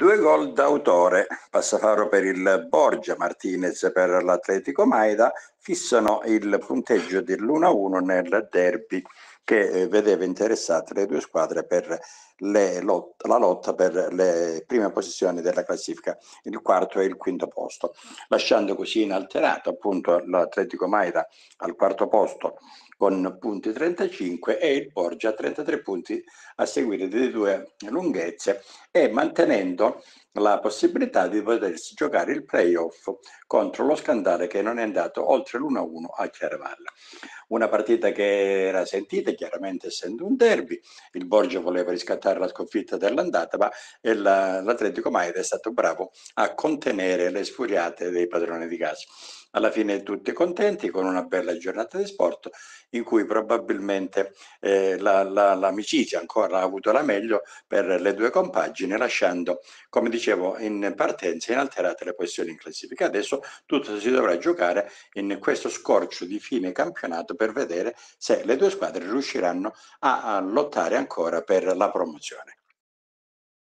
Due gol d'autore, Passafaro per il Borgia, Martinez per l'Atletico Maida, fissano il punteggio dell'1-1 nel derby che eh, vedeva interessate le due squadre per lot- la lotta per le prime posizioni della classifica, il quarto e il quinto posto, lasciando così inalterato appunto l'Atletico Maida al quarto posto con punti 35 e il Borgia 33 punti a seguire di due lunghezze e mantenendo la possibilità di potersi giocare il playoff contro lo scandale che non è andato oltre l'1-1 a Chiaravalle una partita che era sentita, chiaramente essendo un derby, il Borgio voleva riscattare la sconfitta dell'andata, ma l'Atletico Maid è stato bravo a contenere le sfuriate dei padroni di casa. Alla fine tutti contenti con una bella giornata di sport in cui probabilmente eh, l'amicizia la, la, ancora ha avuto la meglio per le due compagini, lasciando, come dicevo, in partenza inalterate le posizioni in classifica. Adesso tutto si dovrà giocare in questo scorcio di fine campionato per vedere se le due squadre riusciranno a, a lottare ancora per la promozione.